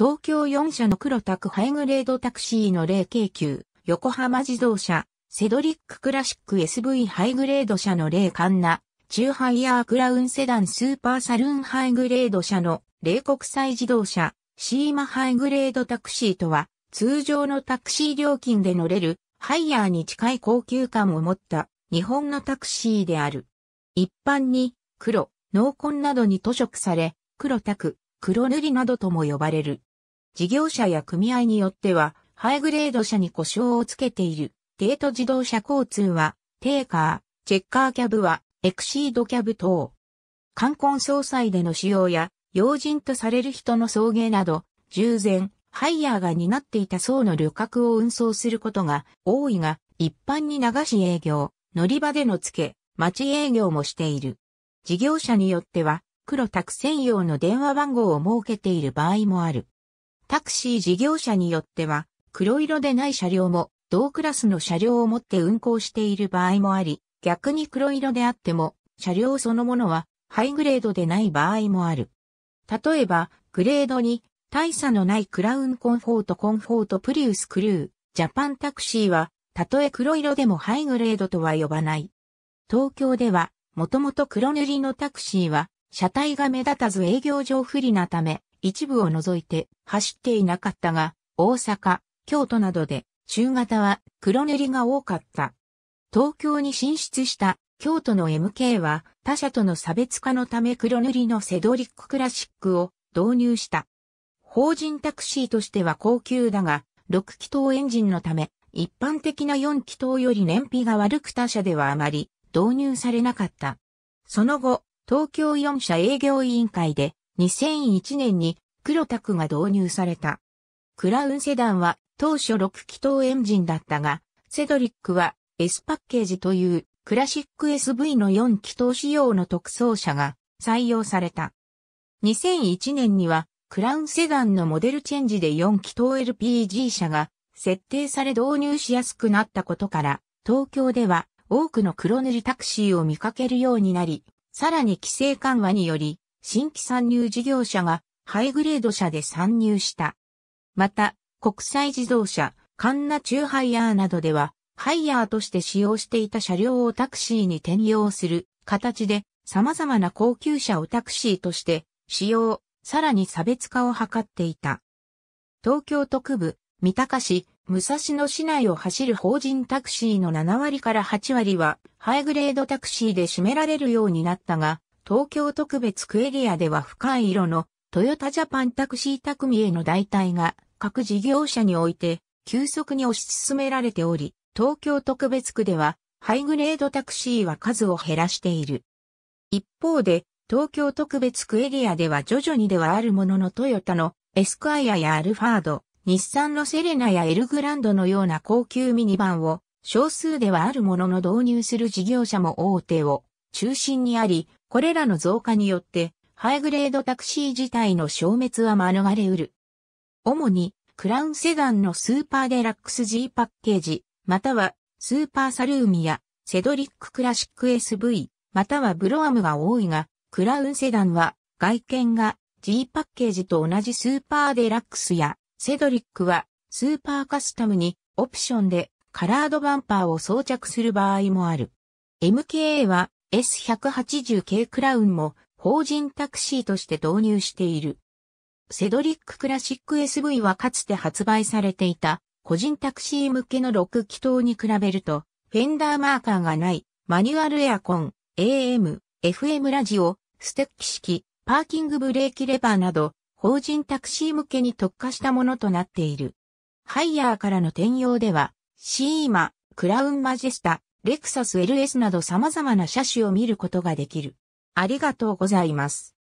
東京4社の黒タクハイグレードタクシーの0京急、横浜自動車、セドリッククラシック SV ハイグレード車の0カンナ、中ハイヤークラウンセダンスーパーサルーンハイグレード車の0国際自動車、シーマハイグレードタクシーとは、通常のタクシー料金で乗れる、ハイヤーに近い高級感を持った日本のタクシーである。一般に黒、濃紺などに塗色され、黒タク、黒塗りなどとも呼ばれる。事業者や組合によっては、ハイグレード車に故障をつけている、デート自動車交通は、テーカー、チェッカーキャブは、エクシードキャブ等。冠光葬祭での使用や、要人とされる人の送迎など、従前、ハイヤーが担っていた層の旅客を運送することが多いが、一般に流し営業、乗り場での付け、町営業もしている。事業者によっては、黒タク専用の電話番号を設けている場合もある。タクシー事業者によっては、黒色でない車両も、同クラスの車両を持って運行している場合もあり、逆に黒色であっても、車両そのものは、ハイグレードでない場合もある。例えば、グレードに、大差のないクラウンコンフォートコンフォートプリウスクルー、ジャパンタクシーは、たとえ黒色でもハイグレードとは呼ばない。東京では、もともと黒塗りのタクシーは、車体が目立たず営業上不利なため、一部を除いて走っていなかったが、大阪、京都などで、中型は黒塗りが多かった。東京に進出した京都の MK は他社との差別化のため黒塗りのセドリッククラシックを導入した。法人タクシーとしては高級だが、6気筒エンジンのため、一般的な4気筒より燃費が悪く他社ではあまり導入されなかった。その後、東京4社営業委員会で2001年に黒タクが導入された。クラウンセダンは当初6気筒エンジンだったが、セドリックは S パッケージというクラシック SV の4気筒仕様の特装車が採用された。2001年にはクラウンセダンのモデルチェンジで4気筒 LPG 車が設定され導入しやすくなったことから、東京では多くの黒塗りタクシーを見かけるようになり、さらに規制緩和により、新規参入事業者がハイグレード車で参入した。また、国際自動車、カンナ中ハイヤーなどでは、ハイヤーとして使用していた車両をタクシーに転用する形で、様々な高級車をタクシーとして使用、さらに差別化を図っていた。東京特部、三鷹市、武蔵野市内を走る法人タクシーの7割から8割は、ハイグレードタクシーで占められるようになったが、東京特別区エリアでは深い色のトヨタジャパンタクシー匠への代替が各事業者において急速に推し進められており、東京特別区ではハイグレードタクシーは数を減らしている。一方で、東京特別区エリアでは徐々にではあるもののトヨタのエスクアイアやアルファード、日産のセレナやエルグランドのような高級ミニバンを少数ではあるものの導入する事業者も大手を中心にあり、これらの増加によって、ハイグレードタクシー自体の消滅は免れ得る。主に、クラウンセダンのスーパーデラックス G パッケージ、または、スーパーサルーミや、セドリッククラシック SV、またはブロアムが多いが、クラウンセダンは、外見が G パッケージと同じスーパーデラックスや、セドリックは、スーパーカスタムに、オプションで、カラードバンパーを装着する場合もある。MKA は、S180 系クラウンも法人タクシーとして導入している。セドリッククラシック SV はかつて発売されていた個人タクシー向けの6気筒に比べるとフェンダーマーカーがないマニュアルエアコン、AM、FM ラジオ、ステッキ式、パーキングブレーキレバーなど法人タクシー向けに特化したものとなっている。ハイヤーからの転用では、シーマ、クラウンマジェスタ、レクサス LS など様々な車種を見ることができる。ありがとうございます。